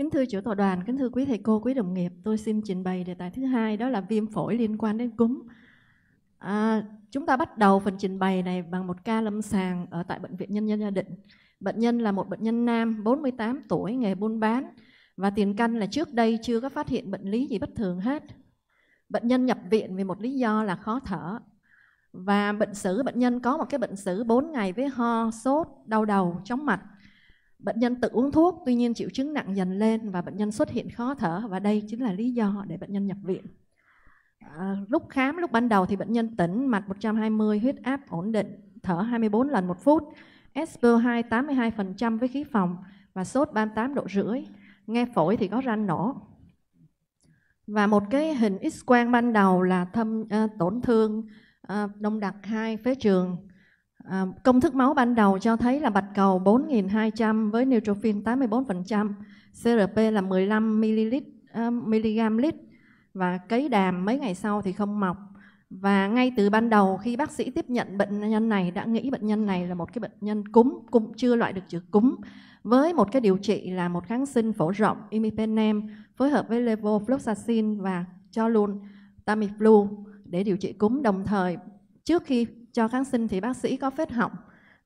Kính thưa chủ tọa đoàn, kính thưa quý thầy cô, quý đồng nghiệp, tôi xin trình bày đề tài thứ hai đó là viêm phổi liên quan đến cúm. À, chúng ta bắt đầu phần trình bày này bằng một ca lâm sàng ở tại Bệnh viện Nhân dân Gia Định. Bệnh nhân là một bệnh nhân nam 48 tuổi, nghề buôn bán và tiền căn là trước đây chưa có phát hiện bệnh lý gì bất thường hết. Bệnh nhân nhập viện vì một lý do là khó thở. Và bệnh sử bệnh nhân có một cái bệnh sử 4 ngày với ho, sốt, đau đầu, chóng mặt Bệnh nhân tự uống thuốc, tuy nhiên triệu chứng nặng dần lên và bệnh nhân xuất hiện khó thở và đây chính là lý do để bệnh nhân nhập viện. À, lúc khám lúc ban đầu thì bệnh nhân tỉnh mạch 120, huyết áp ổn định, thở 24 lần một phút, SpO2 82% với khí phòng và sốt 38 độ rưỡi. Nghe phổi thì có ranh nổ. Và một cái hình X quang ban đầu là thâm uh, tổn thương uh, đông đặc hai phế trường À, công thức máu ban đầu cho thấy là bạch cầu 4.200 với neutrophil 84%, CRP là 15 ml, uh, mg lít và cấy đàm mấy ngày sau thì không mọc. Và ngay từ ban đầu khi bác sĩ tiếp nhận bệnh nhân này đã nghĩ bệnh nhân này là một cái bệnh nhân cúm, cũng chưa loại được chữ cúm. Với một cái điều trị là một kháng sinh phổ rộng imipenem phối hợp với levofloxacin và cho luôn Tamiflu để điều trị cúm đồng thời trước khi cho kháng sinh thì bác sĩ có phết họng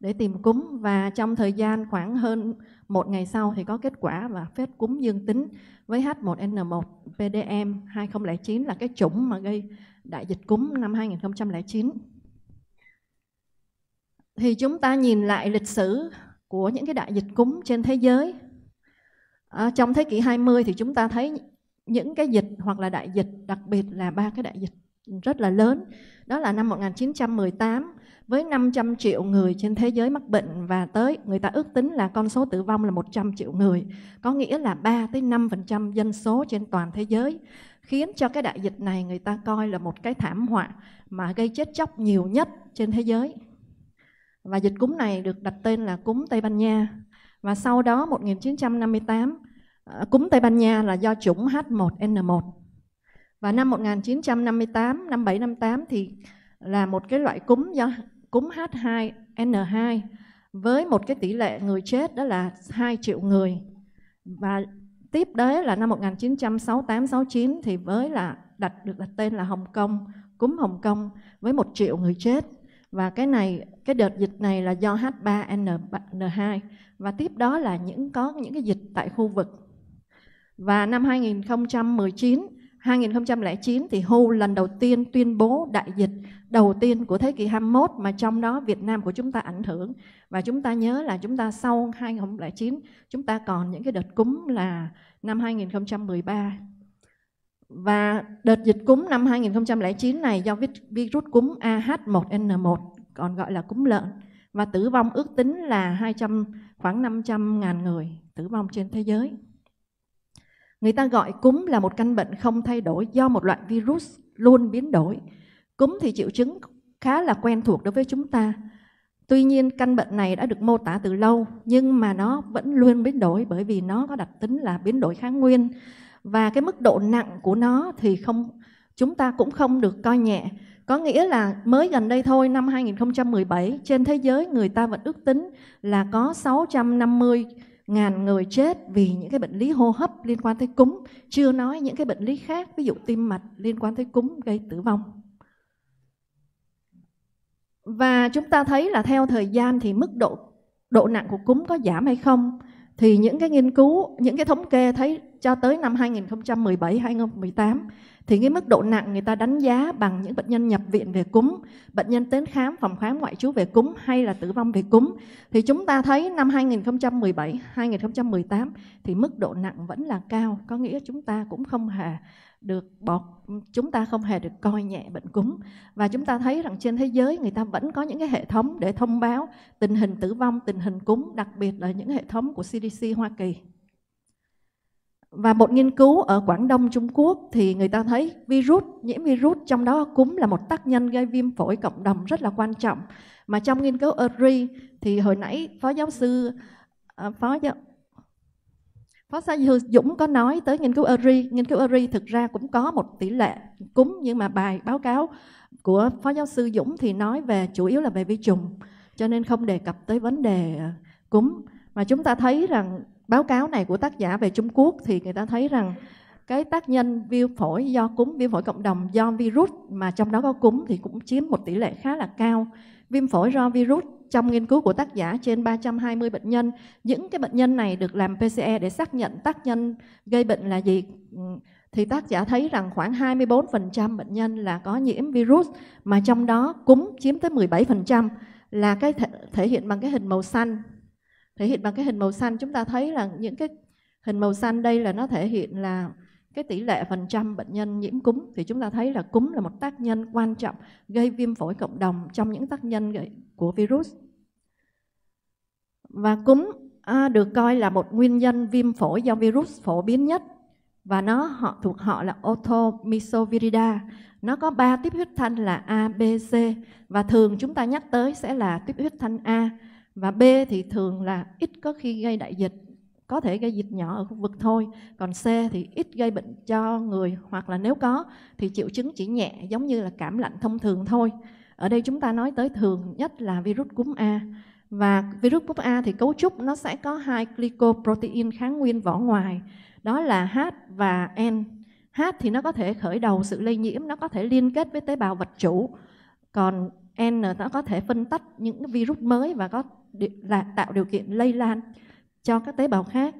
để tìm cúm và trong thời gian khoảng hơn một ngày sau thì có kết quả và phết cúm dương tính với H1N1 PDM 2009 là cái chủng mà gây đại dịch cúm năm 2009. Thì chúng ta nhìn lại lịch sử của những cái đại dịch cúm trên thế giới. À, trong thế kỷ 20 thì chúng ta thấy những cái dịch hoặc là đại dịch, đặc biệt là ba cái đại dịch rất là lớn. Đó là năm 1918 với 500 triệu người trên thế giới mắc bệnh và tới người ta ước tính là con số tử vong là 100 triệu người, có nghĩa là 3 tới 5% dân số trên toàn thế giới, khiến cho cái đại dịch này người ta coi là một cái thảm họa mà gây chết chóc nhiều nhất trên thế giới. Và dịch cúm này được đặt tên là cúm Tây Ban Nha. Và sau đó 1958, ờ, cúm Tây Ban Nha là do chủng H1N1 và năm 1958, năm 758 thì là một cái loại cúm do cúm H2N2 với một cái tỷ lệ người chết đó là 2 triệu người. Và tiếp đấy là năm 1968-69 thì với là đặt được đặt tên là Hồng Kông, cúm Hồng Kông với một triệu người chết. Và cái này cái đợt dịch này là do H3N2 và tiếp đó là những có những cái dịch tại khu vực. Và năm 2019 2009 thì WHO lần đầu tiên tuyên bố đại dịch đầu tiên của thế kỷ 21 mà trong đó Việt Nam của chúng ta ảnh hưởng và chúng ta nhớ là chúng ta sau 2009 chúng ta còn những cái đợt cúm là năm 2013 và đợt dịch cúm năm 2009 này do virus cúm AH1N1 còn gọi là cúm lợn và tử vong ước tính là 200 khoảng 500 ngàn người tử vong trên thế giới. Người ta gọi cúm là một căn bệnh không thay đổi do một loại virus luôn biến đổi. Cúm thì triệu chứng khá là quen thuộc đối với chúng ta. Tuy nhiên căn bệnh này đã được mô tả từ lâu nhưng mà nó vẫn luôn biến đổi bởi vì nó có đặc tính là biến đổi kháng nguyên và cái mức độ nặng của nó thì không chúng ta cũng không được coi nhẹ. Có nghĩa là mới gần đây thôi năm 2017 trên thế giới người ta vẫn ước tính là có 650 ngàn người chết vì những cái bệnh lý hô hấp liên quan tới cúm chưa nói những cái bệnh lý khác ví dụ tim mạch liên quan tới cúm gây tử vong và chúng ta thấy là theo thời gian thì mức độ độ nặng của cúm có giảm hay không thì những cái nghiên cứu, những cái thống kê thấy cho tới năm 2017 2018 thì cái mức độ nặng người ta đánh giá bằng những bệnh nhân nhập viện về cúm, bệnh nhân đến khám phòng khám ngoại trú về cúm hay là tử vong về cúm thì chúng ta thấy năm 2017 2018 thì mức độ nặng vẫn là cao, có nghĩa chúng ta cũng không hề được bọt chúng ta không hề được coi nhẹ bệnh cúm và chúng ta thấy rằng trên thế giới người ta vẫn có những cái hệ thống để thông báo tình hình tử vong tình hình cúm đặc biệt là những hệ thống của cdc hoa kỳ và một nghiên cứu ở Quảng Đông Trung Quốc thì người ta thấy virus, nhiễm virus trong đó cúm là một tác nhân gây viêm phổi cộng đồng rất là quan trọng. Mà trong nghiên cứu ERI thì hồi nãy phó giáo sư à, phó giáo, Phó giáo sư Dũng có nói tới nghiên cứu ERI, nghiên cứu ERI thực ra cũng có một tỷ lệ cúm nhưng mà bài báo cáo của Phó giáo sư Dũng thì nói về chủ yếu là về vi trùng cho nên không đề cập tới vấn đề ờ, cúm mà chúng ta thấy rằng báo cáo này của tác giả về Trung Quốc thì người ta thấy rằng cái tác nhân viêm phổi do cúm viêm phổi cộng đồng do virus mà trong đó có cúm thì cũng chiếm một tỷ lệ khá là cao Viêm phổi do virus trong nghiên cứu của tác giả trên 320 bệnh nhân, những cái bệnh nhân này được làm PCE để xác nhận tác nhân gây bệnh là gì ừ, thì tác giả thấy rằng khoảng 24% bệnh nhân là có nhiễm virus mà trong đó cúm chiếm tới 17% là cái thể, thể hiện bằng cái hình màu xanh. Thể hiện bằng cái hình màu xanh chúng ta thấy là những cái hình màu xanh đây là nó thể hiện là cái tỷ lệ phần trăm bệnh nhân nhiễm cúm thì chúng ta thấy là cúm là một tác nhân quan trọng gây viêm phổi cộng đồng trong những tác nhân của virus. Và cúm à, được coi là một nguyên nhân viêm phổi do virus phổ biến nhất và nó họ thuộc họ là Otomyxovirida. Nó có ba tiếp huyết thanh là A, B, C và thường chúng ta nhắc tới sẽ là tiếp huyết thanh A và B thì thường là ít có khi gây đại dịch có thể gây dịch nhỏ ở khu vực thôi còn C thì ít gây bệnh cho người hoặc là nếu có thì triệu chứng chỉ nhẹ giống như là cảm lạnh thông thường thôi ở đây chúng ta nói tới thường nhất là virus cúm A và virus cúm A thì cấu trúc nó sẽ có hai glycoprotein kháng nguyên vỏ ngoài đó là H và N H thì nó có thể khởi đầu sự lây nhiễm nó có thể liên kết với tế bào vật chủ còn N nó có thể phân tách những virus mới và có là tạo điều kiện lây lan cho các tế bào khác.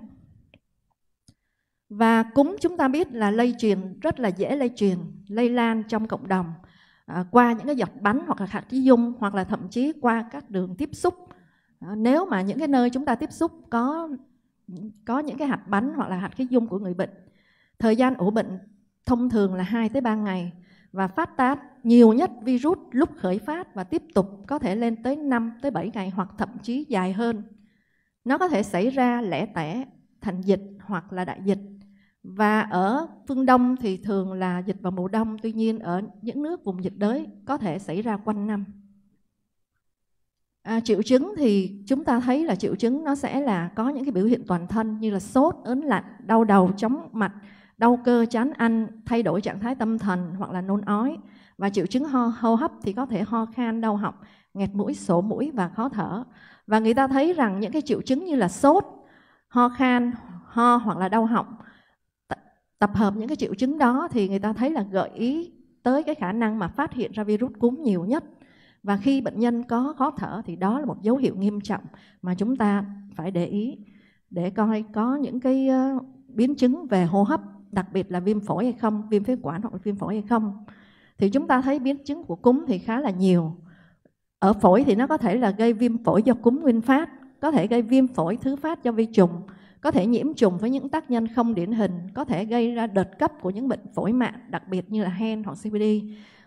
Và cúm chúng ta biết là lây truyền rất là dễ lây truyền, lây lan trong cộng đồng à, qua những cái giọt bắn hoặc là hạt khí dung hoặc là thậm chí qua các đường tiếp xúc. À, nếu mà những cái nơi chúng ta tiếp xúc có có những cái hạt bắn hoặc là hạt khí dung của người bệnh, thời gian ủ bệnh thông thường là 2 tới 3 ngày và phát tán nhiều nhất virus lúc khởi phát và tiếp tục có thể lên tới 5 tới 7 ngày hoặc thậm chí dài hơn. Nó có thể xảy ra lẻ tẻ, thành dịch hoặc là đại dịch. Và ở phương Đông thì thường là dịch vào mùa đông, tuy nhiên ở những nước vùng nhiệt đới có thể xảy ra quanh năm. À, triệu chứng thì chúng ta thấy là triệu chứng nó sẽ là có những cái biểu hiện toàn thân như là sốt, ớn lạnh, đau đầu, chóng mặt, đau cơ, chán ăn, thay đổi trạng thái tâm thần hoặc là nôn ói và triệu chứng ho hô hấp thì có thể ho khan đau họng nghẹt mũi sổ mũi và khó thở và người ta thấy rằng những cái triệu chứng như là sốt ho khan ho hoặc là đau họng tập hợp những cái triệu chứng đó thì người ta thấy là gợi ý tới cái khả năng mà phát hiện ra virus cúm nhiều nhất và khi bệnh nhân có khó thở thì đó là một dấu hiệu nghiêm trọng mà chúng ta phải để ý để coi có những cái ờ, biến chứng về hô hấp đặc biệt là viêm phổi hay không viêm phế quản hoặc là viêm phổi hay không thì chúng ta thấy biến chứng của cúm thì khá là nhiều ở phổi thì nó có thể là gây viêm phổi do cúm nguyên phát có thể gây viêm phổi thứ phát do vi trùng có thể nhiễm trùng với những tác nhân không điển hình có thể gây ra đợt cấp của những bệnh phổi mạng đặc biệt như là hen hoặc COPD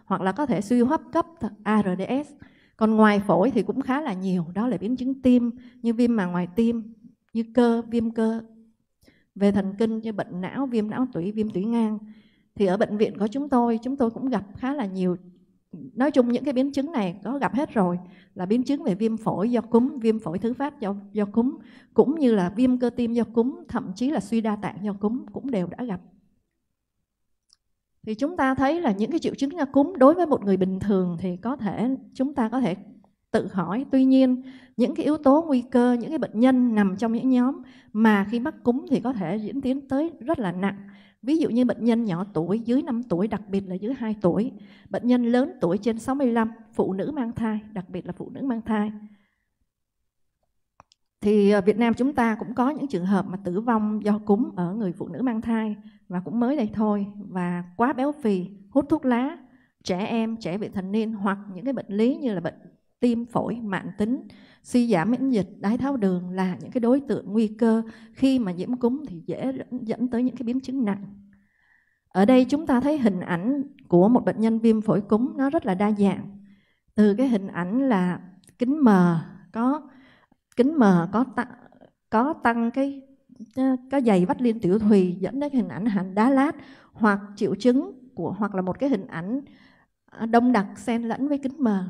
hoặc là có thể suy hấp cấp ARDS còn ngoài phổi thì cũng khá là nhiều đó là biến chứng tim như viêm màng ngoài tim như cơ viêm cơ về thần kinh như bệnh não viêm não tủy viêm tủy ngang thì ở bệnh viện có chúng tôi chúng tôi cũng gặp khá là nhiều nói chung những cái biến chứng này có gặp hết rồi là biến chứng về viêm phổi do cúm viêm phổi thứ phát do do cúm cũng như là viêm cơ tim do cúm thậm chí là suy đa tạng do cúm cũng đều đã gặp thì chúng ta thấy là những cái triệu chứng do cúm đối với một người bình thường thì có thể chúng ta có thể tự hỏi tuy nhiên những cái yếu tố nguy cơ những cái bệnh nhân nằm trong những nhóm mà khi mắc cúm thì có thể diễn tiến tới rất là nặng Ví dụ như bệnh nhân nhỏ tuổi, dưới 5 tuổi, đặc biệt là dưới 2 tuổi, bệnh nhân lớn tuổi trên 65, phụ nữ mang thai, đặc biệt là phụ nữ mang thai. Thì ờ, Việt Nam chúng ta cũng có những trường hợp mà tử vong do cúm ở người phụ nữ mang thai và cũng mới đây thôi và quá béo phì, hút thuốc lá, trẻ em, trẻ vị thành niên hoặc những cái bệnh lý như là bệnh tim phổi mạng tính suy giảm miễn dịch đái tháo đường là những cái đối tượng nguy cơ khi mà nhiễm cúm thì dễ dẫn tới những cái biến chứng nặng ở đây chúng ta thấy hình ảnh của một bệnh nhân viêm phổi cúm nó rất là đa dạng từ cái hình ảnh là kính mờ có kính mờ có tăng có tăng cái ờ, có dày vách liên tiểu thùy dẫn đến hình ảnh hàn đá lát hoặc triệu chứng của hoặc là một cái hình ảnh ờ, đông đặc xen lẫn với kính mờ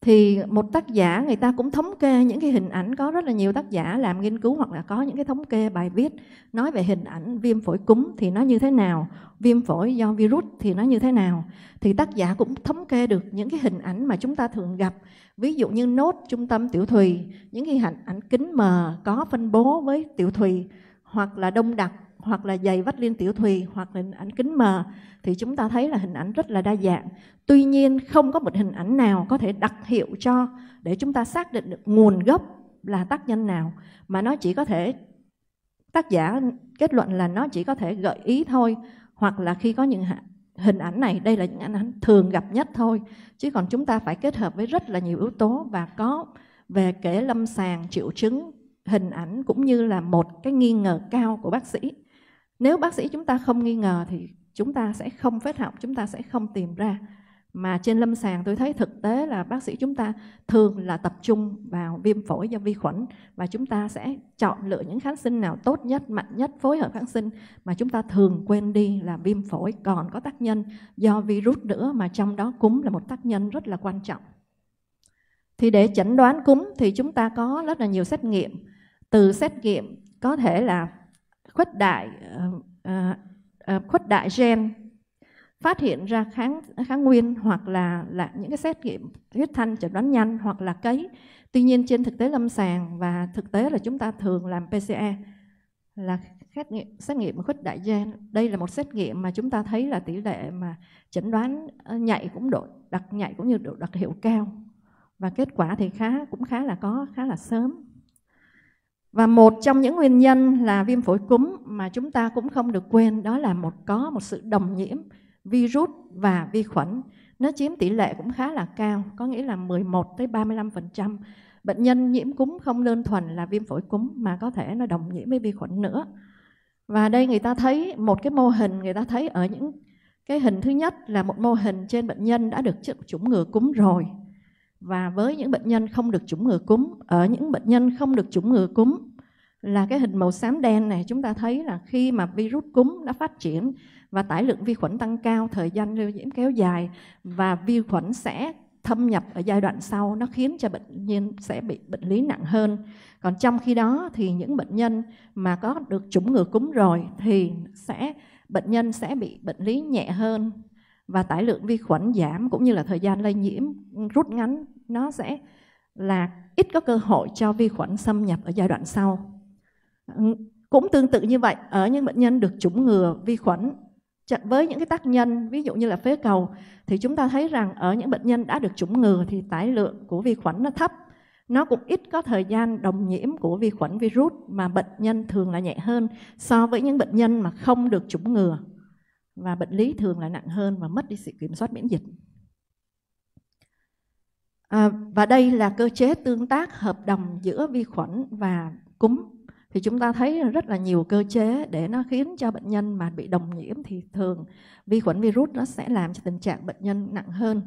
thì một tác giả người ta cũng thống kê những cái hình ảnh có rất là nhiều tác giả làm nghiên cứu hoặc là có những cái thống kê bài viết nói về hình ảnh viêm phổi cúm thì nó như thế nào viêm phổi do virus thì nó như thế nào thì tác giả cũng thống kê được những cái hình ảnh mà chúng ta thường gặp ví dụ như nốt trung tâm tiểu thùy những cái hình ảnh kính mờ có phân bố với tiểu thùy hoặc là đông đặc hoặc là dày vách liên tiểu thùy hoặc là hình ảnh kính mờ thì chúng ta thấy là hình ảnh rất là đa dạng. Tuy nhiên không có một hình ảnh nào có thể đặc hiệu cho để chúng ta xác định được nguồn gốc là tác nhân nào mà nó chỉ có thể tác giả kết luận là nó chỉ có thể gợi ý thôi hoặc là khi có những hình ảnh này đây là những hình ảnh thường gặp nhất thôi chứ còn chúng ta phải kết hợp với rất là nhiều yếu tố và có về kể lâm sàng triệu chứng hình ảnh cũng như là một cái nghi ngờ cao của bác sĩ nếu bác sĩ chúng ta không nghi ngờ thì chúng ta sẽ không phết học, chúng ta sẽ không tìm ra. Mà trên lâm sàng tôi thấy thực tế là bác sĩ chúng ta thường là tập trung vào viêm phổi do vi khuẩn và chúng ta sẽ chọn lựa những kháng sinh nào tốt nhất, mạnh nhất, phối hợp kháng sinh mà chúng ta thường quên đi là viêm phổi còn có tác nhân do virus nữa mà trong đó cúm là một tác nhân rất là quan trọng. Thì để chẩn đoán cúm thì chúng ta có rất là nhiều xét nghiệm. Từ xét nghiệm có thể là khuếch đại ờ, ờ, ờ, khuếch đại gen phát hiện ra kháng kháng nguyên hoặc là là những cái xét nghiệm huyết thanh chẩn đoán nhanh hoặc là cấy. Tuy nhiên trên thực tế lâm sàng và thực tế là chúng ta thường làm pcr e là xét nghiệm xét nghiệm khuếch đại gen. Đây là một xét nghiệm mà chúng ta thấy là tỷ lệ mà chẩn đoán nhạy cũng độ đặc nhạy cũng như độ đặc hiệu cao và kết quả thì khá cũng khá là có khá là sớm và một trong những nguyên nhân là viêm phổi cúm mà chúng ta cũng không được quên đó là một có một sự đồng nhiễm virus và vi khuẩn. Nó chiếm tỷ lệ cũng khá là cao, có nghĩa là 11 tới 35%. Bệnh nhân nhiễm cúm không đơn thuần là viêm phổi cúm mà có thể nó đồng nhiễm với vi khuẩn nữa. Và đây người ta thấy một cái mô hình người ta thấy ở những cái hình thứ nhất là một mô hình trên bệnh nhân đã được chủng ngừa cúm rồi. Và với những bệnh nhân không được chủng ngừa cúm, ở những bệnh nhân không được chủng ngừa cúm là cái hình màu xám đen này chúng ta thấy là khi mà virus cúm nó phát triển và tải lượng vi khuẩn tăng cao, thời gian lây nhiễm kéo dài và vi khuẩn sẽ thâm nhập ở giai đoạn sau nó khiến cho bệnh nhân sẽ bị bệnh lý nặng hơn. Còn trong khi đó thì những bệnh nhân mà có được chủng ngừa cúm rồi thì sẽ bệnh nhân sẽ bị bệnh lý nhẹ hơn và tải lượng vi khuẩn giảm cũng như là thời gian lây nhiễm rút ngắn nó sẽ là ít có cơ hội cho vi khuẩn xâm nhập ở giai đoạn sau. Ừ, cũng tương tự như vậy ở những bệnh nhân được chủng ngừa vi khuẩn với những cái tác nhân ví dụ như là phế cầu thì chúng ta thấy rằng ở những bệnh nhân đã được chủng ngừa thì tải lượng của vi khuẩn nó thấp nó cũng ít có thời gian đồng nhiễm của vi khuẩn virus mà bệnh nhân thường là nhẹ hơn so với những bệnh nhân mà không được chủng ngừa và bệnh lý thường là nặng hơn và mất đi sự kiểm soát miễn dịch à, và đây là cơ chế tương tác hợp đồng giữa vi khuẩn và cúm thì chúng ta thấy rất là nhiều cơ chế để nó khiến cho bệnh nhân mà bị đồng nhiễm thì thường vi khuẩn virus nó sẽ làm cho tình trạng bệnh nhân nặng hơn.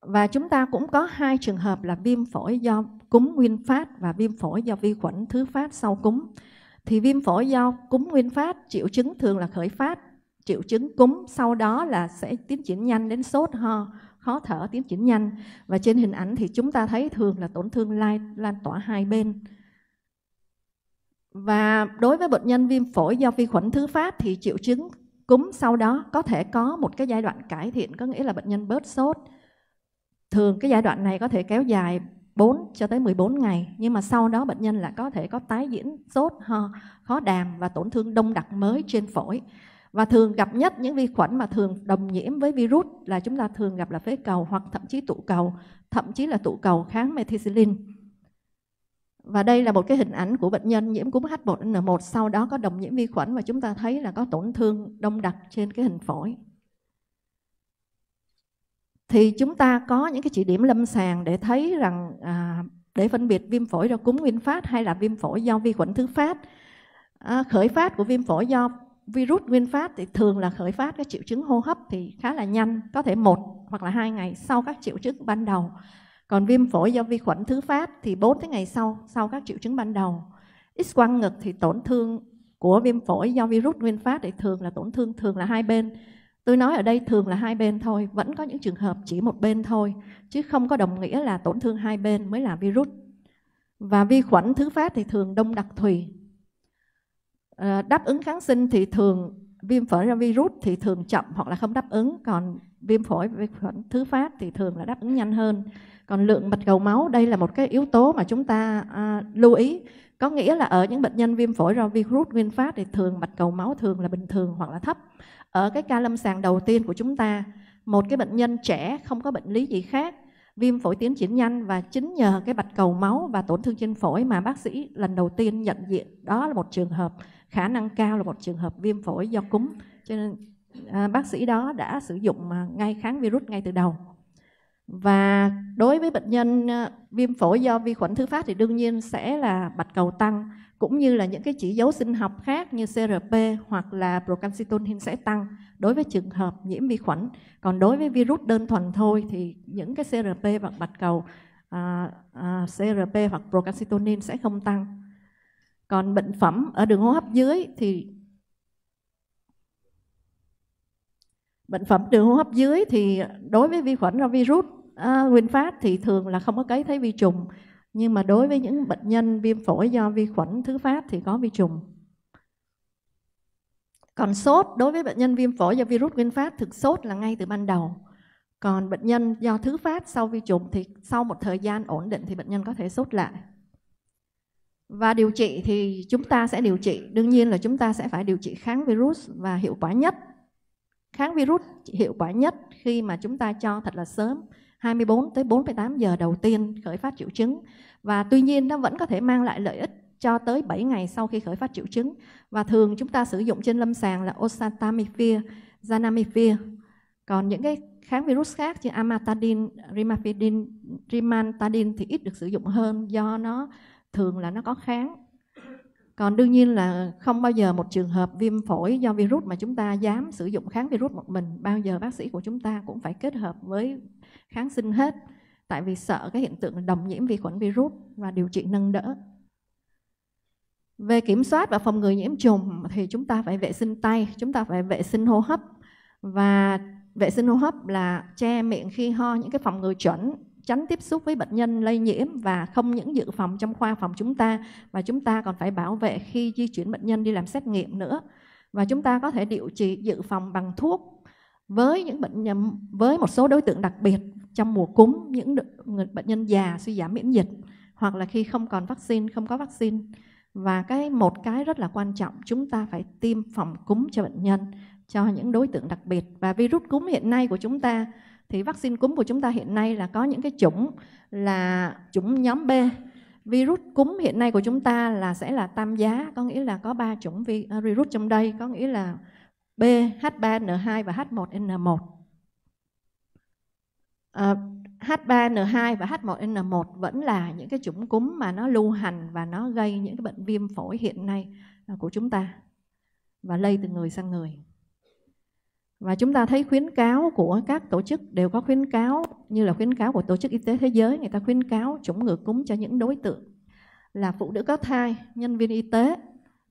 Và chúng ta cũng có hai trường hợp là viêm phổi do cúm nguyên phát và viêm phổi do vi khuẩn thứ phát sau cúm. Thì viêm phổi do cúm nguyên phát triệu chứng thường là khởi phát, triệu chứng cúm sau đó là sẽ tiến triển nhanh đến sốt ho, khó thở tiến triển nhanh và trên hình ảnh thì chúng ta thấy thường là tổn thương lan lan tỏa hai bên và đối với bệnh nhân viêm phổi do vi khuẩn thứ phát thì triệu chứng cúm sau đó có thể có một cái giai đoạn cải thiện có nghĩa là bệnh nhân bớt sốt. Thường cái giai đoạn này có thể kéo dài 4 cho tới 14 ngày nhưng mà sau đó bệnh nhân là có thể có tái diễn sốt, ho, khó đàm và tổn thương đông đặc mới trên phổi. Và thường gặp nhất những vi khuẩn mà thường đồng nhiễm với virus là chúng ta thường gặp là phế cầu hoặc thậm chí tụ cầu, thậm chí là tụ cầu kháng methicillin. Và đây là một cái hình ảnh của bệnh nhân nhiễm cúm H1N1 sau đó có đồng nhiễm vi khuẩn và chúng ta thấy là có tổn thương đông đặc trên cái hình phổi. Thì chúng ta có những cái chỉ điểm lâm sàng để thấy rằng à, để phân biệt viêm phổi do cúm nguyên phát hay là viêm phổi do vi khuẩn thứ phát. À, khởi phát của viêm phổi do virus nguyên phát thì thường là khởi phát các triệu chứng hô hấp thì khá là nhanh, có thể một hoặc là hai ngày sau các triệu chứng ban đầu còn viêm phổi do vi khuẩn thứ phát thì 4 tới ngày sau sau các triệu chứng ban đầu x quang ngực thì tổn thương của viêm phổi do virus nguyên phát thì thường là tổn thương thường là hai bên tôi nói ở đây thường là hai bên thôi vẫn có những trường hợp chỉ một bên thôi chứ không có đồng nghĩa là tổn thương hai bên mới là virus và vi khuẩn thứ phát thì thường đông đặc thùy ờ, đáp ứng kháng sinh thì thường viêm phổi do virus thì thường chậm hoặc là không đáp ứng còn viêm phổi vi khuẩn thứ phát thì thường là đáp ứng nhanh hơn còn lượng bạch cầu máu đây là một cái yếu tố mà chúng ta à, lưu ý có nghĩa là ở những bệnh nhân viêm phổi do virus nguyên phát thì thường bạch cầu máu thường là bình thường hoặc là thấp ở cái ca lâm sàng đầu tiên của chúng ta một cái bệnh nhân trẻ không có bệnh lý gì khác viêm phổi tiến triển nhanh và chính nhờ cái bạch cầu máu và tổn thương trên phổi mà bác sĩ lần đầu tiên nhận diện đó là một trường hợp khả năng cao là một trường hợp viêm phổi do cúm cho nên à, bác sĩ đó đã sử dụng à, ngay kháng virus ngay từ đầu và đối với bệnh nhân ờ, viêm phổi do vi khuẩn thứ phát thì đương nhiên sẽ là bạch cầu tăng cũng như là những cái chỉ dấu sinh học khác như CRP hoặc là procalcitonin sẽ tăng đối với trường hợp nhiễm vi khuẩn. Còn đối với virus đơn thuần thôi thì những cái CRP hoặc bạch cầu à, ờ, à, ờ, CRP hoặc procalcitonin sẽ không tăng. Còn bệnh phẩm ở đường hô hấp dưới thì bệnh phẩm đường hô hấp dưới thì đối với vi khuẩn và virus à, ờ, nguyên phát thì thường là không có cấy thấy vi trùng nhưng mà đối với những bệnh nhân viêm phổi do vi khuẩn thứ phát thì có vi trùng còn sốt đối với bệnh nhân viêm phổi do virus nguyên phát thực sốt là ngay từ ban đầu còn bệnh nhân do thứ phát sau vi trùng thì sau một thời gian ổn định thì bệnh nhân có thể sốt lại và điều trị thì chúng ta sẽ điều trị đương nhiên là chúng ta sẽ phải điều trị kháng virus và hiệu quả nhất kháng virus hiệu quả nhất khi mà chúng ta cho thật là sớm 24 tới 48 giờ đầu tiên khởi phát triệu chứng và tuy nhiên nó vẫn có thể mang lại lợi ích cho tới 7 ngày sau khi khởi phát triệu chứng và thường chúng ta sử dụng trên lâm sàng là oseltamivir, zanamivir. Còn những cái kháng virus khác như amantadine, rimafidin, rimantadine thì ít được sử dụng hơn do nó thường là nó có kháng. Còn đương nhiên là không bao giờ một trường hợp viêm phổi do virus mà chúng ta dám sử dụng kháng virus một mình, bao giờ bác sĩ của chúng ta cũng phải kết hợp với kháng sinh hết tại vì sợ cái hiện tượng đồng nhiễm vi khuẩn virus và điều trị nâng đỡ về kiểm soát và phòng ngừa nhiễm trùng thì chúng ta phải vệ sinh tay chúng ta phải vệ sinh hô hấp và vệ sinh hô hấp là che miệng khi ho những cái phòng ngừa chuẩn tránh tiếp xúc với bệnh nhân lây nhiễm và không những dự phòng trong khoa phòng chúng ta mà chúng ta còn phải bảo vệ khi di chuyển bệnh nhân đi làm xét nghiệm nữa và chúng ta có thể điều trị dự phòng bằng thuốc với những bệnh nhân với một số đối tượng đặc biệt trong mùa cúm những bệnh nhân già suy giảm miễn dịch hoặc là khi không còn vaccine không có vaccine và cái một cái rất là quan trọng chúng ta phải tiêm phòng cúm cho bệnh nhân cho những đối tượng đặc biệt và virus cúm hiện nay của chúng ta thì vaccine cúm của chúng ta hiện nay là có những cái chủng là chủng nhóm B virus cúm hiện nay của chúng ta là sẽ là tam giá có nghĩa là có ba chủng à, virus trong đây có nghĩa là B H3N2 và H1N1 Ờ, H3N2 và H1N1 vẫn là những cái chủng cúm mà nó lưu hành và nó gây những cái bệnh viêm phổi hiện nay ờ, của chúng ta và lây từ người sang người. Và chúng ta thấy khuyến cáo của các tổ chức đều có khuyến cáo như là khuyến cáo của Tổ chức Y tế Thế giới, người ta khuyến cáo chủng ngừa cúm cho những đối tượng là phụ nữ có thai, nhân viên y tế.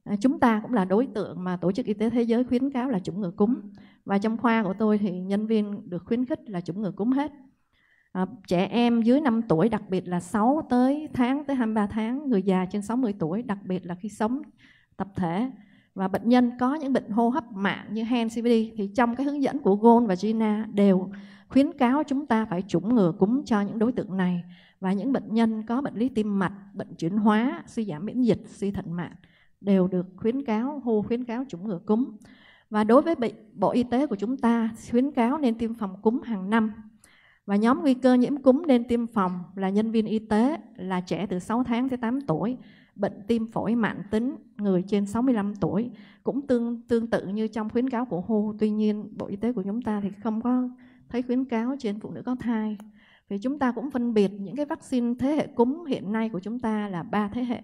Ờ, chúng ta cũng là đối tượng mà Tổ chức Y tế Thế giới khuyến cáo là chủng ngừa cúm. Và trong khoa của tôi thì nhân viên được khuyến khích là chủng ngừa cúm hết. À, trẻ em dưới 5 tuổi đặc biệt là 6 tới tháng tới 23 tháng, người già trên 60 tuổi đặc biệt là khi sống tập thể và bệnh nhân có những bệnh hô hấp mạng như hen CVD thì trong cái hướng dẫn của Gold và Gina đều khuyến cáo chúng ta phải chủng ngừa cúm cho những đối tượng này và những bệnh nhân có bệnh lý tim mạch, bệnh chuyển hóa, suy giảm miễn dịch, suy thận mạng đều được khuyến cáo hô khuyến cáo chủng ngừa cúm. Và đối với Bộ Y tế của chúng ta khuyến cáo nên tiêm phòng cúm hàng năm và nhóm nguy cơ nhiễm cúm nên tiêm phòng là nhân viên y tế, là trẻ từ 6 tháng tới 8 tuổi, bệnh tim phổi mạng tính, người trên 65 tuổi cũng tương tương tự như trong khuyến cáo của WHO. Tuy nhiên, Bộ Y tế của chúng ta thì không có thấy khuyến cáo trên phụ nữ có thai. Vì chúng ta cũng phân biệt những cái vaccine thế hệ cúm hiện nay của chúng ta là ba thế hệ.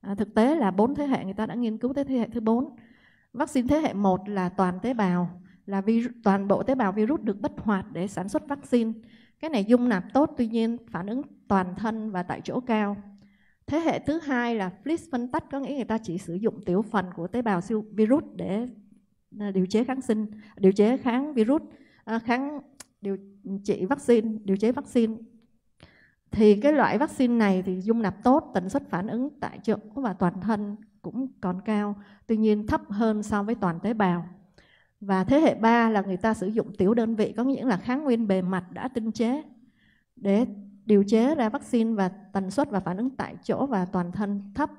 À, thực tế là bốn thế hệ người ta đã nghiên cứu tới thế hệ thứ 4. Vaccine thế hệ 1 là toàn tế bào, là virus, toàn bộ tế bào virus được bất hoạt để sản xuất vaccine. Cái này dung nạp tốt tuy nhiên phản ứng toàn thân và tại chỗ cao. Thế hệ thứ hai là Flis phân tách có nghĩa người ta chỉ sử dụng tiểu phần của tế bào siêu virus để à, điều chế kháng sinh, điều chế kháng virus, à, kháng điều trị vaccine, điều chế vaccine. Thì cái loại vaccine này thì dung nạp tốt, tần suất phản ứng tại chỗ và toàn thân cũng còn cao, tuy nhiên thấp hơn so với toàn tế bào. Và thế hệ 3 là người ta sử dụng tiểu đơn vị có nghĩa là kháng nguyên bề mặt đã tinh chế để điều chế ra vaccine và tần suất và phản ứng tại chỗ và toàn thân thấp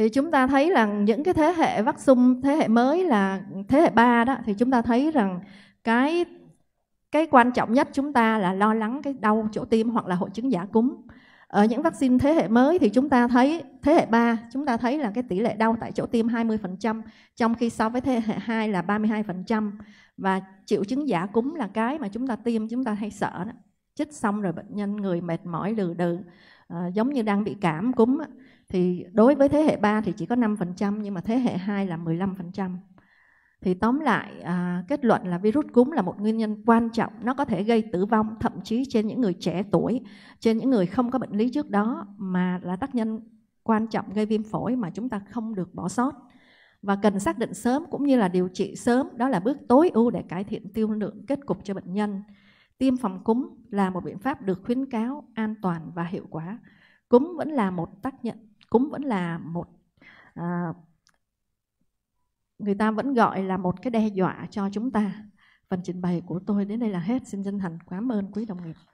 thì chúng ta thấy rằng những cái thế hệ vắc vaccine thế hệ mới là thế hệ 3 đó thì chúng ta thấy rằng cái cái quan trọng nhất chúng ta là lo lắng cái đau chỗ tim hoặc là hội chứng giả cúm ở những vaccine thế hệ mới thì chúng ta thấy thế hệ 3 chúng ta thấy là cái tỷ lệ đau tại chỗ tim 20% trong khi so với thế hệ 2 là 32% và triệu chứng giả cúm là cái mà chúng ta tiêm chúng ta hay sợ đó. Chích xong rồi bệnh nhân người mệt mỏi lừ đừ à, giống như đang bị cảm cúm thì đối với thế hệ 3 thì chỉ có 5% nhưng mà thế hệ 2 là 15%. Thì tóm lại à, kết luận là virus cúm là một nguyên nhân quan trọng, nó có thể gây tử vong thậm chí trên những người trẻ tuổi, trên những người không có bệnh lý trước đó mà là tác nhân quan trọng gây viêm phổi mà chúng ta không được bỏ sót và cần xác định sớm cũng như là điều trị sớm đó là bước tối ưu để cải thiện tiêu lượng kết cục cho bệnh nhân. Tiêm phòng cúm là một biện pháp được khuyến cáo an toàn và hiệu quả. Cúm vẫn là một tác nhân cũng vẫn là một à, người ta vẫn gọi là một cái đe dọa cho chúng ta phần trình bày của tôi đến đây là hết xin chân thành cảm ơn quý đồng nghiệp